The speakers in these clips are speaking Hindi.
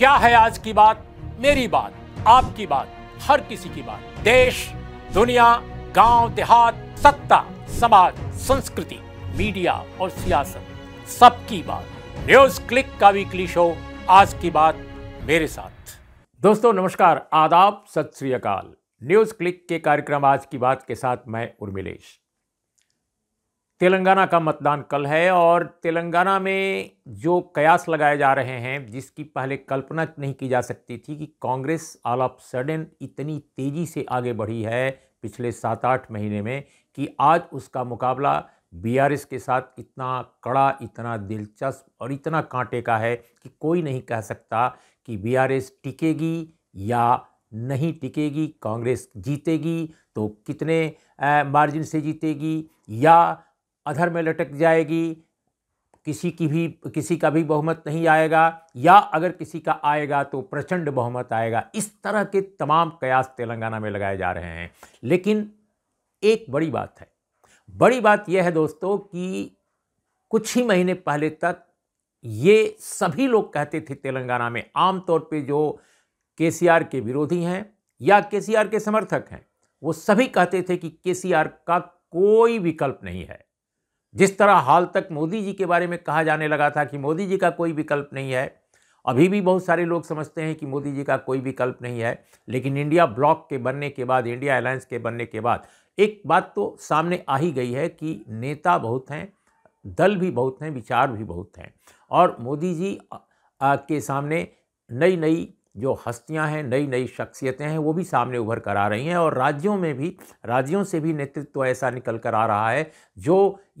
क्या है आज की बात मेरी बात आपकी बात हर किसी की बात देश दुनिया गांव देहात सत्ता समाज संस्कृति मीडिया और सियासत सबकी बात न्यूज क्लिक का वीकली शो आज की बात मेरे साथ दोस्तों नमस्कार आदाब सत श्री अकाल न्यूज क्लिक के कार्यक्रम आज की बात के साथ मैं उर्मिलेश तेलंगाना का मतदान कल है और तेलंगाना में जो कयास लगाए जा रहे हैं जिसकी पहले कल्पना नहीं की जा सकती थी कि कांग्रेस ऑल ऑफ सडन इतनी तेज़ी से आगे बढ़ी है पिछले सात आठ महीने में कि आज उसका मुकाबला बीआरएस के साथ इतना कड़ा इतना दिलचस्प और इतना कांटे का है कि कोई नहीं कह सकता कि बीआरएस टिकेगी या नहीं टिकेगी कांग्रेस जीतेगी तो कितने मार्जिन से जीतेगी या अधर में लटक जाएगी किसी की भी किसी का भी बहुमत नहीं आएगा या अगर किसी का आएगा तो प्रचंड बहुमत आएगा इस तरह के तमाम कयास तेलंगाना में लगाए जा रहे हैं लेकिन एक बड़ी बात है बड़ी बात यह है दोस्तों कि कुछ ही महीने पहले तक ये सभी लोग कहते थे तेलंगाना में आमतौर पे जो के के विरोधी हैं या के के समर्थक हैं वो सभी कहते थे कि के का कोई विकल्प नहीं है जिस तरह हाल तक मोदी जी के बारे में कहा जाने लगा था कि मोदी जी का कोई विकल्प नहीं है अभी भी बहुत सारे लोग समझते हैं कि मोदी जी का कोई विकल्प नहीं है लेकिन इंडिया ब्लॉक के बनने के बाद इंडिया अलायंस के बनने के बाद एक बात तो सामने आ ही गई है कि नेता बहुत हैं दल भी बहुत हैं विचार भी बहुत हैं और मोदी जी के सामने नई नई जो हस्तियां हैं नई नई शख्सियतें हैं वो भी सामने उभर कर आ रही हैं और राज्यों में भी राज्यों से भी नेतृत्व ऐसा निकल कर आ रहा है जो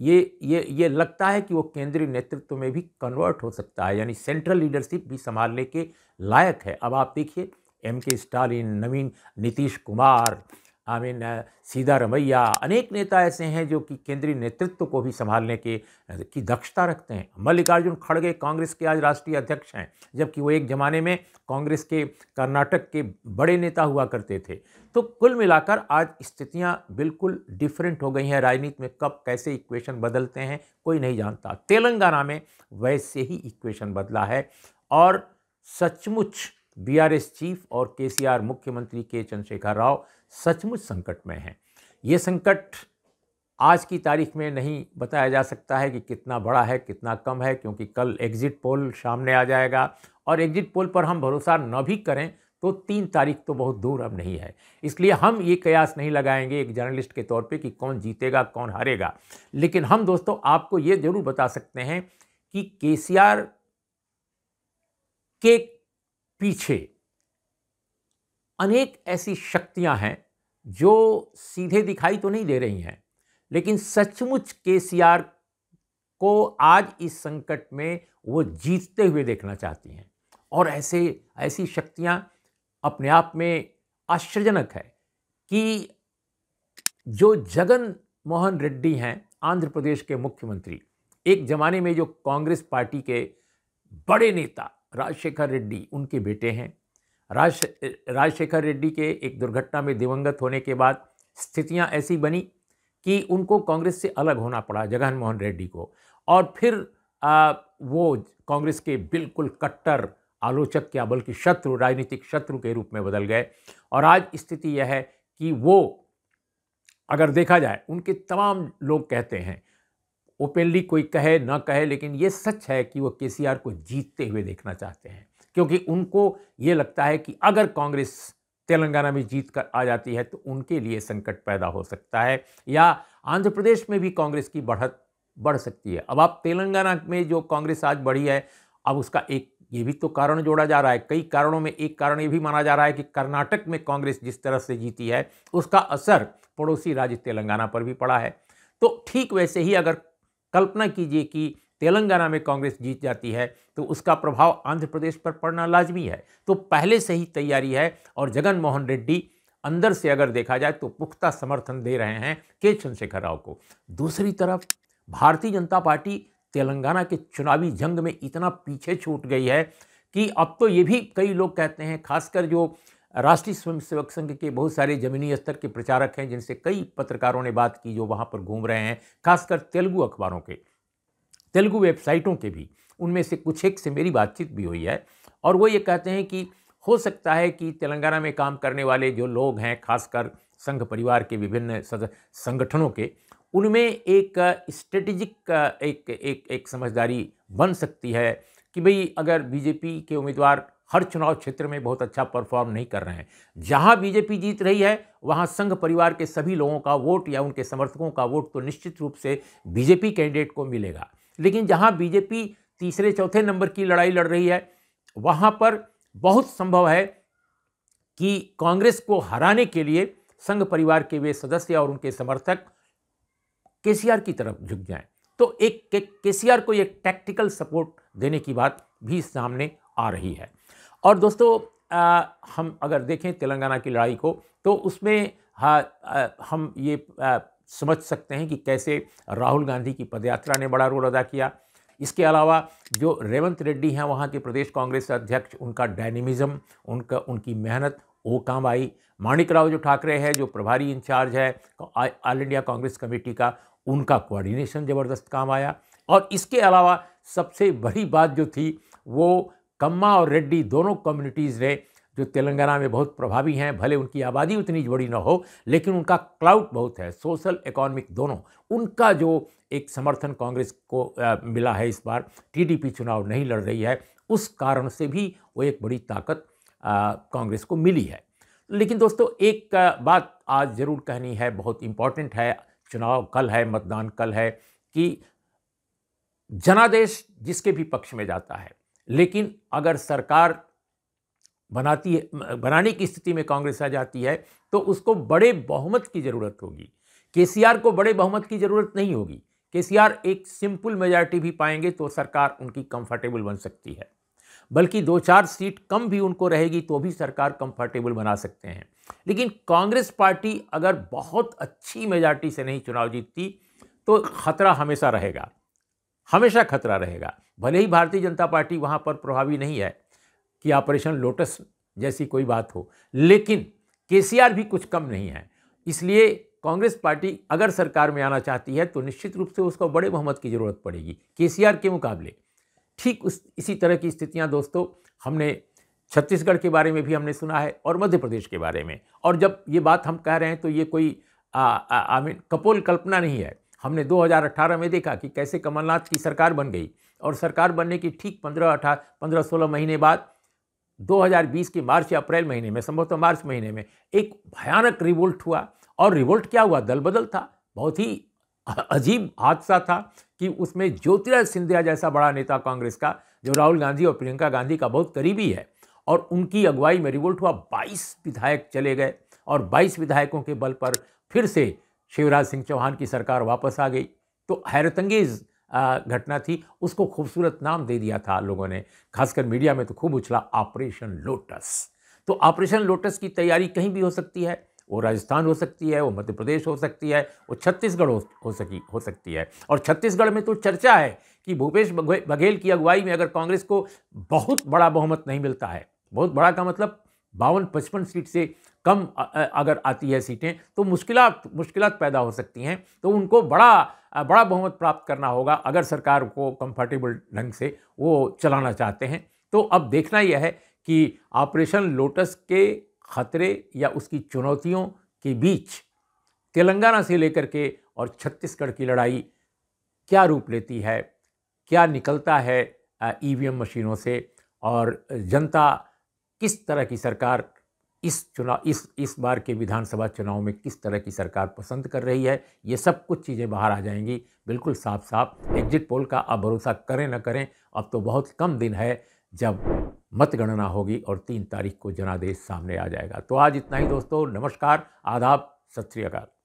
ये ये ये लगता है कि वो केंद्रीय नेतृत्व में भी कन्वर्ट हो सकता है यानी सेंट्रल लीडरशिप भी संभालने के लायक है अब आप देखिए M K Stalin Naveen Nitish Kumar I mean Siddaramaiah अनेक नेता ऐसे हैं जो कि केंद्रीय नेतृत्व को भी संभालने के की दक्षता रखते हैं मल्लिकार्जुन खड़गे कांग्रेस के आज राष्ट्रीय अध्यक्ष हैं जबकि वो एक ज़माने में कांग्रेस के कर्नाटक के बड़े नेता हुआ करते थे तो कुल मिलाकर आज स्थितियां बिल्कुल डिफरेंट हो गई हैं राजनीति में कब कैसे इक्वेशन बदलते हैं कोई नहीं जानता तेलंगाना में वैसे ही इक्वेशन बदला है और सचमुच बीआरएस चीफ और केसीआर मुख्यमंत्री के चंद्रशेखर राव सचमुच संकट में हैं ये संकट आज की तारीख में नहीं बताया जा सकता है कि कितना बड़ा है कितना कम है क्योंकि कल एग्ज़िट पोल सामने आ जाएगा और एग्ज़िट पोल पर हम भरोसा न भी करें तो तीन तारीख तो बहुत दूर अब नहीं है इसलिए हम ये कयास नहीं लगाएंगे एक जर्नलिस्ट के तौर पे कि कौन जीतेगा कौन हारेगा लेकिन हम दोस्तों आपको ये ज़रूर बता सकते हैं कि के के पीछे अनेक ऐसी शक्तियां हैं जो सीधे दिखाई तो नहीं दे रही हैं लेकिन सचमुच के को आज इस संकट में वो जीतते हुए देखना चाहती हैं और ऐसे ऐसी शक्तियां अपने आप में आश्चर्यजनक है कि जो जगन मोहन रेड्डी हैं आंध्र प्रदेश के मुख्यमंत्री एक ज़माने में जो कांग्रेस पार्टी के बड़े नेता राजशेखर रेड्डी उनके बेटे हैं राज राजशेखर रेड्डी के एक दुर्घटना में दिवंगत होने के बाद स्थितियां ऐसी बनी कि उनको कांग्रेस से अलग होना पड़ा जगन मोहन रेड्डी को और फिर आ, वो कांग्रेस के बिल्कुल कट्टर आलोचक क्या बल्कि शत्रु राजनीतिक शत्रु के रूप में बदल गए और आज स्थिति यह है कि वो अगर देखा जाए उनके तमाम लोग कहते हैं ओपनली कोई कहे ना कहे लेकिन ये सच है कि वो के को जीतते हुए देखना चाहते हैं क्योंकि उनको ये लगता है कि अगर कांग्रेस तेलंगाना में जीत कर आ जाती है तो उनके लिए संकट पैदा हो सकता है या आंध्र प्रदेश में भी कांग्रेस की बढ़त बढ़ सकती है अब आप तेलंगाना में जो कांग्रेस आज बढ़ी है अब उसका एक ये भी तो कारण जोड़ा जा रहा है कई कारणों में एक कारण ये भी माना जा रहा है कि कर्नाटक में कांग्रेस जिस तरह से जीती है उसका असर पड़ोसी राज्य तेलंगाना पर भी पड़ा है तो ठीक वैसे ही अगर कल्पना कीजिए कि तेलंगाना में कांग्रेस जीत जाती है तो उसका प्रभाव आंध्र प्रदेश पर पड़ना लाजमी है तो पहले से ही तैयारी है और जगन मोहन रेड्डी अंदर से अगर देखा जाए तो पुख्ता समर्थन दे रहे हैं के चंद्रशेखर राव को दूसरी तरफ भारतीय जनता पार्टी तेलंगाना के चुनावी जंग में इतना पीछे छूट गई है कि अब तो ये भी कई लोग कहते हैं खासकर जो राष्ट्रीय स्वयंसेवक संघ के बहुत सारे जमीनी स्तर के प्रचारक हैं जिनसे कई पत्रकारों ने बात की जो वहाँ पर घूम रहे हैं खासकर तेलुगु अखबारों के तेलुगु वेबसाइटों के भी उनमें से कुछ एक से मेरी बातचीत भी हुई है और वो ये कहते हैं कि हो सकता है कि तेलंगाना में काम करने वाले जो लोग हैं खासकर संघ परिवार के विभिन्न संगठनों के उनमें एक स्ट्रेटेजिक एक एक एक समझदारी बन सकती है कि भाई अगर बीजेपी के उम्मीदवार हर चुनाव क्षेत्र में बहुत अच्छा परफॉर्म नहीं कर रहे हैं जहां बीजेपी जीत रही है वहां संघ परिवार के सभी लोगों का वोट या उनके समर्थकों का वोट तो निश्चित रूप से बीजेपी कैंडिडेट को मिलेगा लेकिन जहां बीजेपी तीसरे चौथे नंबर की लड़ाई लड़ रही है वहां पर बहुत संभव है कि कांग्रेस को हराने के लिए संघ परिवार के वे सदस्य और उनके समर्थक के की तरफ झुक जाएं तो एक के को एक टैक्टिकल सपोर्ट देने की बात भी सामने आ रही है और दोस्तों आ, हम अगर देखें तेलंगाना की लड़ाई को तो उसमें हा आ, हम ये आ, समझ सकते हैं कि कैसे राहुल गांधी की पदयात्रा ने बड़ा रोल अदा किया इसके अलावा जो रेवंत रेड्डी हैं वहाँ के प्रदेश कांग्रेस अध्यक्ष उनका डायनेमिज़म उनका उनकी मेहनत वो काम आई माणिक राव जो ठाकरे हैं जो प्रभारी इंचार्ज है ऑल इंडिया कांग्रेस कमेटी का उनका कोऑर्डिनेशन ज़बरदस्त काम आया और इसके अलावा सबसे बड़ी बात जो थी वो कम्मा और रेड्डी दोनों कम्युनिटीज़ ने जो तेलंगाना में बहुत प्रभावी हैं भले उनकी आबादी उतनी बड़ी ना हो लेकिन उनका क्लाउड बहुत है सोशल इकोनॉमिक दोनों उनका जो एक समर्थन कांग्रेस को आ, मिला है इस बार टीडीपी चुनाव नहीं लड़ रही है उस कारण से भी वो एक बड़ी ताकत कांग्रेस को मिली है लेकिन दोस्तों एक बात आज ज़रूर कहनी है बहुत इम्पॉर्टेंट है चुनाव कल है मतदान कल है कि जनादेश जिसके भी पक्ष में जाता है लेकिन अगर सरकार बनाती है बनाने की स्थिति में कांग्रेस आ जाती है तो उसको बड़े बहुमत की ज़रूरत होगी के को बड़े बहुमत की ज़रूरत नहीं होगी के एक सिंपल मेजॉरिटी भी पाएंगे तो सरकार उनकी कंफर्टेबल बन सकती है बल्कि दो चार सीट कम भी उनको रहेगी तो भी सरकार कंफर्टेबल बना सकते हैं लेकिन कांग्रेस पार्टी अगर बहुत अच्छी मेजॉरिटी से नहीं चुनाव जीतती तो खतरा हमेशा रहेगा हमेशा खतरा रहेगा भले ही भारतीय जनता पार्टी वहाँ पर प्रभावी नहीं है कि ऑपरेशन लोटस जैसी कोई बात हो लेकिन के भी कुछ कम नहीं है इसलिए कांग्रेस पार्टी अगर सरकार में आना चाहती है तो निश्चित रूप से उसको बड़े बहुमत की ज़रूरत पड़ेगी के के मुकाबले ठीक उस इसी तरह की स्थितियां दोस्तों हमने छत्तीसगढ़ के बारे में भी हमने सुना है और मध्य प्रदेश के बारे में और जब ये बात हम कह रहे हैं तो ये कोई आई मीन कपोल कल्पना नहीं है हमने 2018 में देखा कि कैसे कमलनाथ की सरकार बन गई और सरकार बनने की ठीक पंद्रह अठारह पंद्रह सोलह महीने बाद 2020 के मार्च या अप्रैल महीने में संभवतः मार्च महीने में एक भयानक रिवोल्ट हुआ और रिवोल्ट क्या हुआ दल बदल था बहुत ही अजीब हादसा था कि उसमें ज्योतिराज सिंधिया जैसा बड़ा नेता कांग्रेस का जो राहुल गांधी और प्रियंका गांधी का बहुत करीबी है और उनकी अगुवाई में रिवोल्ट हुआ 22 विधायक चले गए और 22 विधायकों के बल पर फिर से शिवराज सिंह चौहान की सरकार वापस आ गई तो हैरतंगेज़ घटना थी उसको खूबसूरत नाम दे दिया था लोगों ने खासकर मीडिया में तो खूब उछला ऑपरेशन लोटस तो ऑपरेशन लोटस की तैयारी कहीं भी हो सकती है वो राजस्थान हो सकती है वो मध्य प्रदेश हो सकती है वो छत्तीसगढ़ हो, हो सकी हो सकती है और छत्तीसगढ़ में तो चर्चा है कि भूपेश बघेल की अगुवाई में अगर कांग्रेस को बहुत बड़ा बहुमत नहीं मिलता है बहुत बड़ा का मतलब बावन पचपन सीट से कम अगर आती है सीटें तो मुश्किल मुश्किल पैदा हो सकती हैं तो उनको बड़ा बड़ा बहुमत प्राप्त करना होगा अगर सरकार को कंफर्टेबल ढंग से वो चलाना चाहते हैं तो अब देखना यह है कि ऑपरेशन लोटस के खतरे या उसकी चुनौतियों के बीच तेलंगाना से लेकर के और छत्तीसगढ़ की लड़ाई क्या रूप लेती है क्या निकलता है ईवीएम e मशीनों से और जनता किस तरह की सरकार इस चुनाव इस इस बार के विधानसभा चुनाव में किस तरह की सरकार पसंद कर रही है ये सब कुछ चीज़ें बाहर आ जाएंगी बिल्कुल साफ साफ एग्जिट पोल का आप भरोसा करें ना करें अब तो बहुत कम दिन है जब मतगणना होगी और तीन तारीख को जनादेश सामने आ जाएगा तो आज इतना ही दोस्तों नमस्कार आदाब सत श्रीकाल